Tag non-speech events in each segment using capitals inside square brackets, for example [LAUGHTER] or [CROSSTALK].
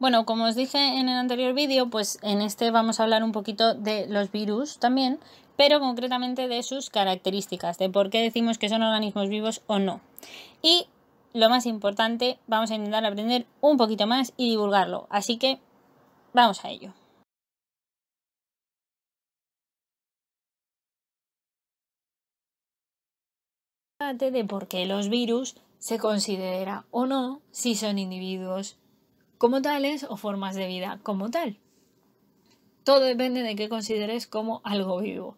Bueno, como os dije en el anterior vídeo, pues en este vamos a hablar un poquito de los virus también, pero concretamente de sus características, de por qué decimos que son organismos vivos o no. Y lo más importante, vamos a intentar aprender un poquito más y divulgarlo. Así que vamos a ello. de por qué los virus se considera o no si son individuos como tales o formas de vida como tal. Todo depende de qué consideres como algo vivo.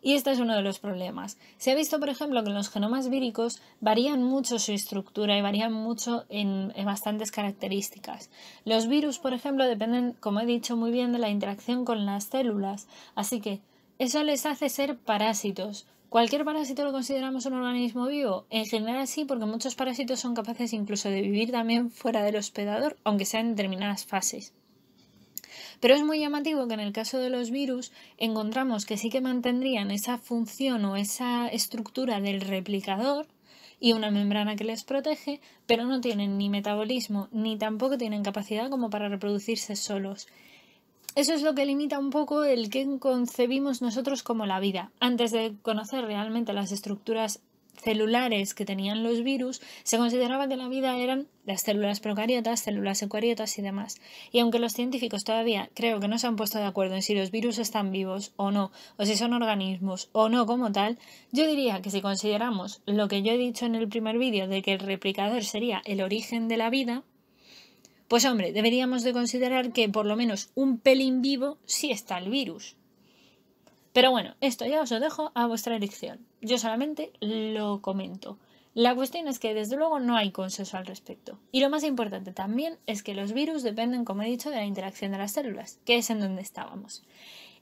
Y este es uno de los problemas. Se ha visto, por ejemplo, que los genomas víricos varían mucho su estructura y varían mucho en, bastantes características. Los virus, por ejemplo, dependen, como he dicho muy bien, de la interacción con las células. Así que eso les hace ser parásitos. ¿Cualquier parásito lo consideramos un organismo vivo? En general sí, porque muchos parásitos son capaces incluso de vivir también fuera del hospedador, aunque sea en determinadas fases. Pero es muy llamativo que en el caso de los virus encontramos que sí que mantendrían esa función o esa estructura del replicador y una membrana que les protege, pero no tienen ni metabolismo ni tampoco tienen capacidad como para reproducirse solos. Eso es lo que limita un poco el que concebimos nosotros como la vida. Antes de conocer realmente las estructuras celulares que tenían los virus, se consideraba que la vida eran las células procariotas, células eucariotas y demás. Y aunque los científicos todavía creo que no se han puesto de acuerdo en si los virus están vivos o no, o si son organismos o no como tal, yo diría que si consideramos lo que yo he dicho en el primer vídeo de que el replicador sería el origen de la vida, pues hombre, deberíamos de considerar que por lo menos un pelín vivo sí está el virus. Pero bueno, esto ya os lo dejo a vuestra elección. Yo solamente lo comento. La cuestión es que desde luego no hay consenso al respecto. Y lo más importante también es que los virus dependen, como he dicho, de la interacción de las células, que es en donde estábamos.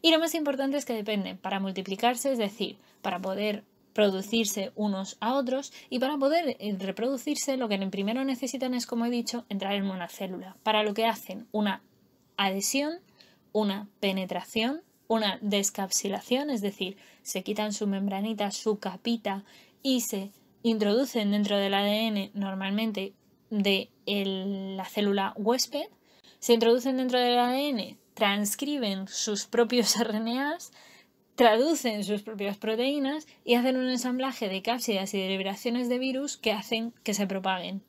Y lo más importante es que dependen para multiplicarse, es decir, para poder producirse unos a otros y para poder eh, reproducirse lo que primero necesitan es, como he dicho, entrar en una célula, para lo que hacen una adhesión, una penetración, una descapsilación, es decir, se quitan su membranita, su capita y se introducen dentro del ADN normalmente de la célula huésped, se introducen dentro del ADN, transcriben sus propios [LAUGHS] RNAs, traducen sus propias proteínas y hacen un ensamblaje de cápsidas y de liberaciones de virus que hacen que se propaguen.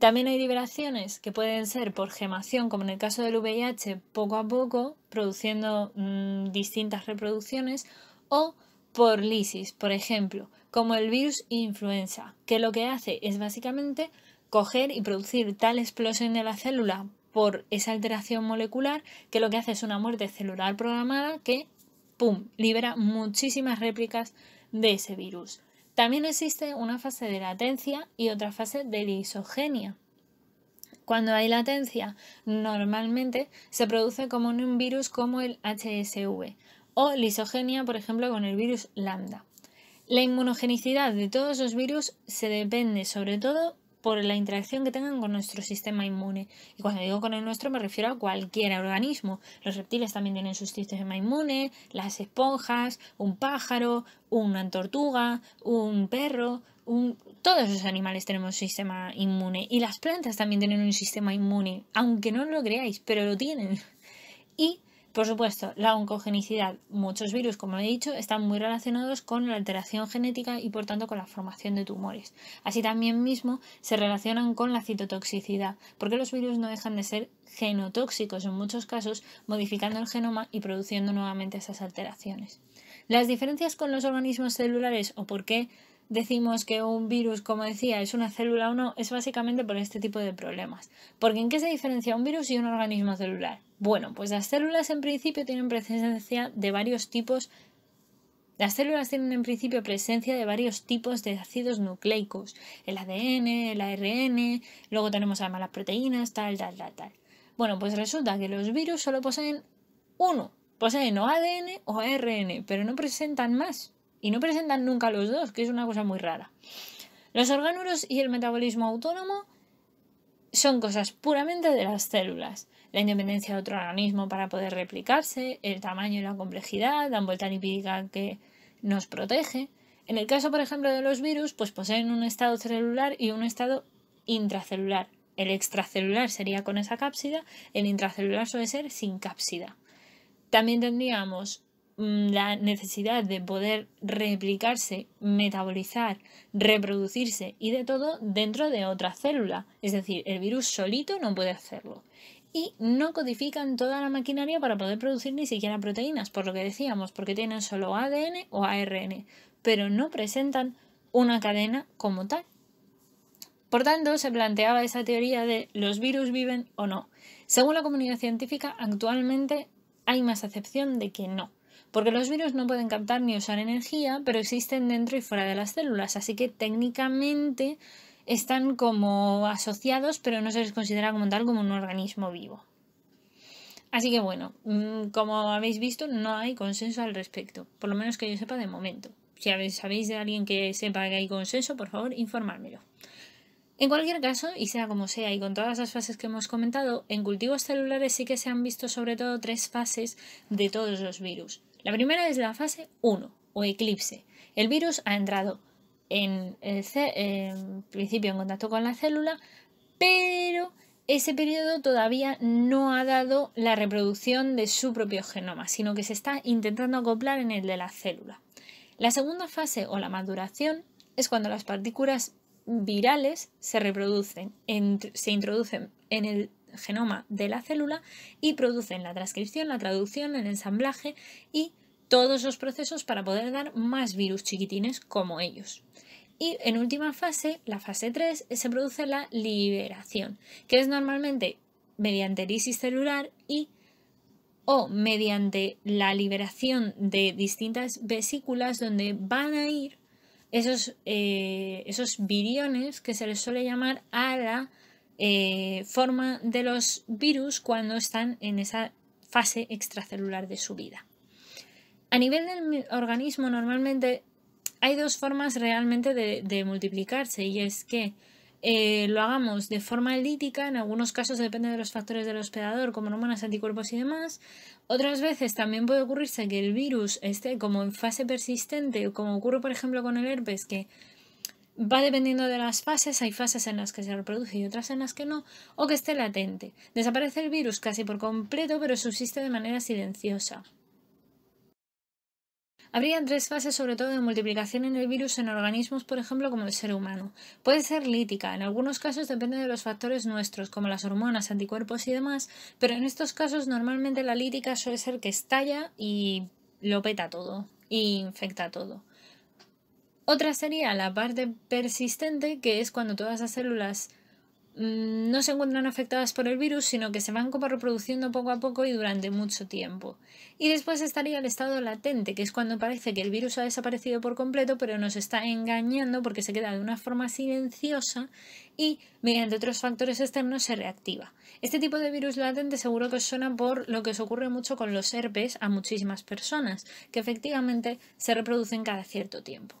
También hay liberaciones que pueden ser por gemación, como en el caso del VIH, poco a poco, produciendo mm, distintas reproducciones, o por lisis, por ejemplo, como el virus influenza, que lo que hace es básicamente coger y producir tal explosión de la célula por esa alteración molecular que lo que hace es una muerte celular programada que ¡pum!, libera muchísimas réplicas de ese virus. También existe una fase de latencia y otra fase de lisogenia. Cuando hay latencia, normalmente se produce como en un virus como el HSV o lisogenia, por ejemplo, con el virus lambda. La inmunogenicidad de todos los virus se depende sobre todo por la interacción que tengan con nuestro sistema inmune. Y cuando digo con el nuestro me refiero a cualquier organismo. Los reptiles también tienen su sistema inmune, las esponjas, un pájaro, una tortuga, un perro, todos los animales tenemos sistema inmune. Y las plantas también tienen un sistema inmune, aunque no lo creáis, pero lo tienen. Y por supuesto, la oncogenicidad. Muchos virus, como he dicho, están muy relacionados con la alteración genética y por tanto con la formación de tumores. Así también mismo se relacionan con la citotoxicidad, porque los virus no dejan de ser genotóxicos en muchos casos, modificando el genoma y produciendo nuevamente esas alteraciones. Las diferencias con los organismos celulares o por qué decimos que un virus, como decía, es una célula o no, es básicamente por este tipo de problemas. ¿Por ¿en qué se diferencia un virus y un organismo celular? Bueno, pues las células en principio tienen presencia de varios tipos. Las células tienen en principio presencia de varios tipos de ácidos nucleicos, el ADN, el ARN, luego tenemos además las proteínas, tal, tal, tal, tal. Bueno, pues resulta que los virus solo poseen uno, poseen o ADN o ARN, pero no presentan más y no presentan nunca los dos, que es una cosa muy rara. Los orgánulos y el metabolismo autónomo son cosas puramente de las células. La independencia de otro organismo para poder replicarse, el tamaño y la complejidad, la envuelta lipídica que nos protege. En el caso, por ejemplo, de los virus, pues poseen un estado celular y un estado intracelular. El extracelular sería con esa cápsida, el intracelular suele ser sin cápsida. También tendríamos Mm, la necesidad de poder replicarse, metabolizar, reproducirse y de todo dentro de otra célula. Es decir, el virus solito no puede hacerlo. Y no codifican toda la maquinaria para poder producir ni siquiera proteínas, por lo que decíamos, porque tienen solo ADN o ARN, pero no presentan una cadena como tal. Por tanto, se planteaba esa teoría de los virus viven o no. Según la comunidad científica, actualmente hay más acepción de que no porque los virus no pueden captar ni usar energía, pero existen dentro y fuera de las células, así que técnicamente están como asociados, pero no se les considera como tal como un organismo vivo. Así que bueno, mm, como habéis visto, no hay consenso al respecto, por lo menos que yo sepa de momento. Si sabéis de alguien que sepa que hay consenso, por favor, informármelo. En cualquier caso, y sea como sea, y con todas las fases que hemos comentado, en cultivos celulares sí que se han visto sobre todo tres fases de todos los virus. La primera es la fase 1 o eclipse. El virus ha entrado en, principio en contacto con la célula, pero ese periodo todavía no ha dado la reproducción de su propio genoma, sino que se está intentando acoplar en el de la célula. La segunda fase o la maduración es cuando las partículas virales se reproducen, se introducen en el genoma de la célula y producen la transcripción, la traducción, el ensamblaje y todos los procesos para poder dar más virus chiquitines como ellos. Y en última fase, la fase 3, se produce la liberación, que es normalmente mediante lisis celular y o mediante la liberación de distintas vesículas donde van a ir esos, eh, esos viriones que se les suele llamar a eh, forma de los virus cuando están en esa fase extracelular de su vida. A nivel del organismo normalmente hay dos formas realmente de, multiplicarse y es que eh, lo hagamos de forma lítica, en algunos casos depende de los factores del hospedador, como hormonas, anticuerpos y demás. Otras veces también puede ocurrirse que el virus esté como en fase persistente, como ocurre por ejemplo con el herpes, que va dependiendo de las fases, hay fases en las que se reproduce y otras en las que no, o que esté latente. Desaparece el virus casi por completo, pero subsiste de manera silenciosa. Habría tres fases, sobre todo, de multiplicación en el virus en organismos, por ejemplo, como el ser humano. Puede ser lítica, en algunos casos depende de los factores nuestros, como las hormonas, anticuerpos y demás, pero en estos casos normalmente la lítica suele ser que estalla y lo peta todo, y infecta todo. Otra sería la parte persistente, que es cuando todas las células mm, no se encuentran afectadas por el virus, sino que se van como reproduciendo poco a poco y durante mucho tiempo. Y después estaría el estado latente, que es cuando parece que el virus ha desaparecido por completo, pero nos está engañando porque se queda de una forma silenciosa y mediante otros factores externos se reactiva. Este tipo de virus latente seguro que os suena por lo que os ocurre mucho con los herpes a muchísimas personas, que efectivamente se reproducen cada cierto tiempo.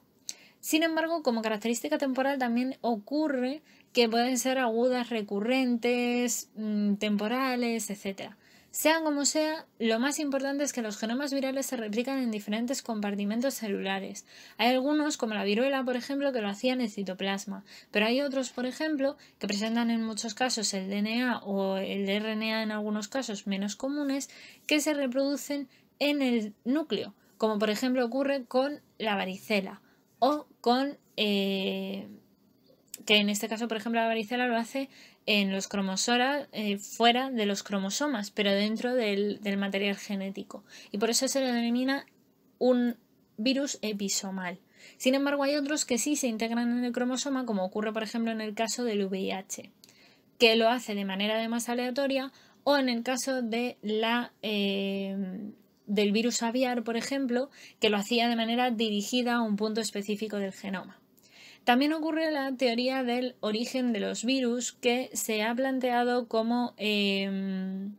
Sin embargo, como característica temporal también ocurre que pueden ser agudas recurrentes, mm, temporales, etc. Sea como sea, lo más importante es que los genomas virales se replican en diferentes compartimentos celulares. Hay algunos, como la viruela, por ejemplo, que lo hacían en citoplasma, pero hay otros, por ejemplo, que presentan en muchos casos el DNA o el RNA en algunos casos menos comunes, que se reproducen en el núcleo, como por ejemplo ocurre con la varicela o con eh, que en este caso, por ejemplo, la varicela lo hace en los cromosomas eh, fuera de los cromosomas, pero dentro del, material genético. Y por eso se le denomina un virus episomal. Sin embargo, hay otros que sí se integran en el cromosoma, como ocurre, por ejemplo, en el caso del VIH, que lo hace de manera además aleatoria, o en el caso de la eh, del virus aviar, por ejemplo, que lo hacía de manera dirigida a un punto específico del genoma. También ocurre la teoría del origen de los virus que se ha planteado como em,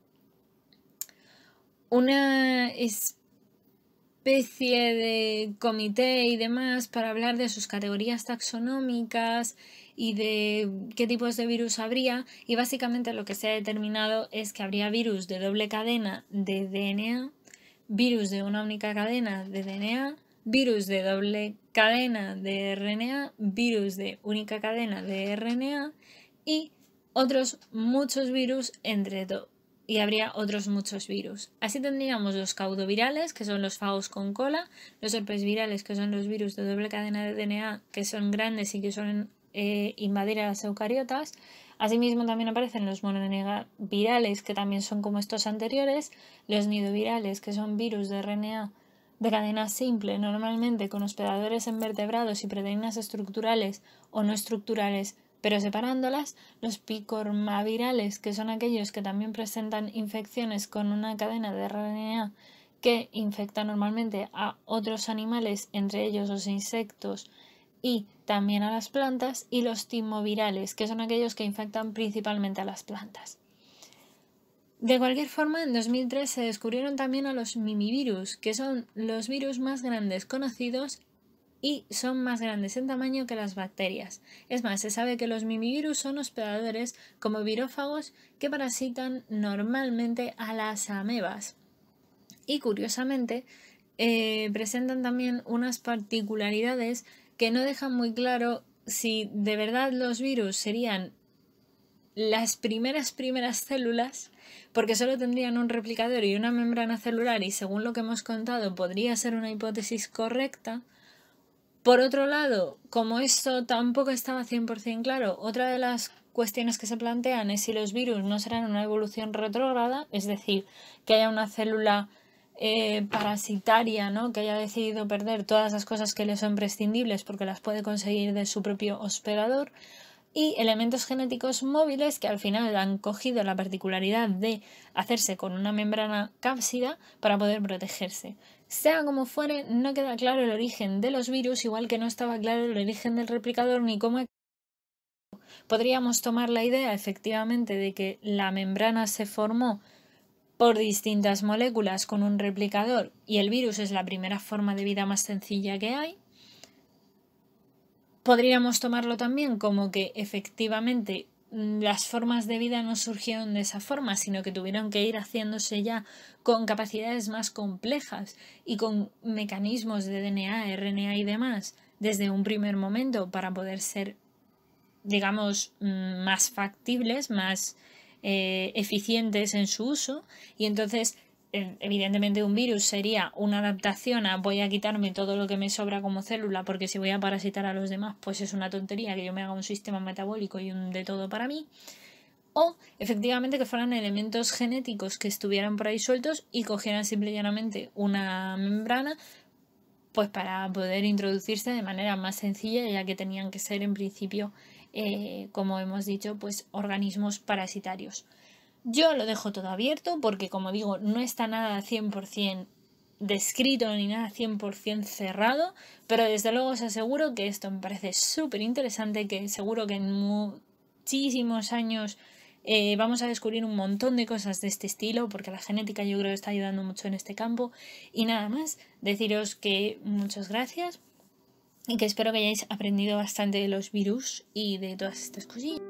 una especie de comité y demás para hablar de sus categorías taxonómicas y de qué tipos de virus habría y básicamente lo que se ha determinado es que habría virus de doble cadena de DNA virus de una única cadena de DNA, virus de doble cadena de RNA, virus de única cadena de RNA y otros muchos virus entre dos. Y habría otros muchos virus. Así tendríamos los caudovirales, que son los fagos con cola, los herpesvirales, que son los virus de doble cadena de DNA, que son grandes y que suelen eh, invadir a las eucariotas, Asimismo, también aparecen los mononegavirales, que también son como estos anteriores, los nidovirales, que son virus de RNA de cadena simple, normalmente con hospedadores en vertebrados y proteínas estructurales o no estructurales, pero separándolas, los picormavirales, que son aquellos que también presentan infecciones con una cadena de RNA que infecta normalmente a otros animales, entre ellos los insectos, y también a las plantas y los timovirales, que son aquellos que infectan principalmente a las plantas. De cualquier forma, en 2003 se descubrieron también a los mimivirus, que son los virus más grandes conocidos y son más grandes en tamaño que las bacterias. Es más, se sabe que los mimivirus son hospedadores como virófagos que parasitan normalmente a las amebas. Y curiosamente, eh, presentan también unas particularidades que no dejan muy claro si de verdad los virus serían las primeras primeras células, porque solo tendrían un replicador y una membrana celular y según lo que hemos contado podría ser una hipótesis correcta. Por otro lado, como esto tampoco estaba 100% claro, otra de las cuestiones que se plantean es si los virus no serán una evolución retrógrada, es decir, que haya una célula eh, parasitaria, ¿no? Que haya decidido perder todas las cosas que le son prescindibles porque las puede conseguir de su propio hospedador. Y elementos genéticos móviles que al final han cogido la particularidad de hacerse con una membrana cápsida para poder protegerse. Sea como fuere, no queda claro el origen de los virus, igual que no estaba claro el origen del replicador ni cómo podríamos tomar la idea efectivamente de que la membrana se formó por distintas moléculas con un replicador y el virus es la primera forma de vida más sencilla que hay, podríamos tomarlo también como que efectivamente mm, las formas de vida no surgieron de esa forma, sino que tuvieron que ir haciéndose ya con capacidades más complejas y con mecanismos de DNA, RNA y demás desde un primer momento para poder ser, digamos, mm, más factibles, más eh, eficientes en su uso y entonces evidentemente un virus sería una adaptación a voy a quitarme todo lo que me sobra como célula porque si voy a parasitar a los demás pues es una tontería que yo me haga un sistema metabólico y un de todo para mí o efectivamente que fueran elementos genéticos que estuvieran por ahí sueltos y cogieran simple y llanamente una membrana pues para poder introducirse de manera más sencilla, ya que tenían que ser en principio, eh, como hemos dicho, pues organismos parasitarios. Yo lo dejo todo abierto porque, como digo, no está nada 100% descrito ni nada 100% cerrado, pero desde luego os aseguro que esto me parece súper interesante, que seguro que en muchísimos años eh, vamos a descubrir un montón de cosas de este estilo, porque la genética yo creo que está ayudando mucho en este campo. Y nada más, deciros que muchas gracias y que espero que hayáis aprendido bastante de los virus y de todas estas cosillas.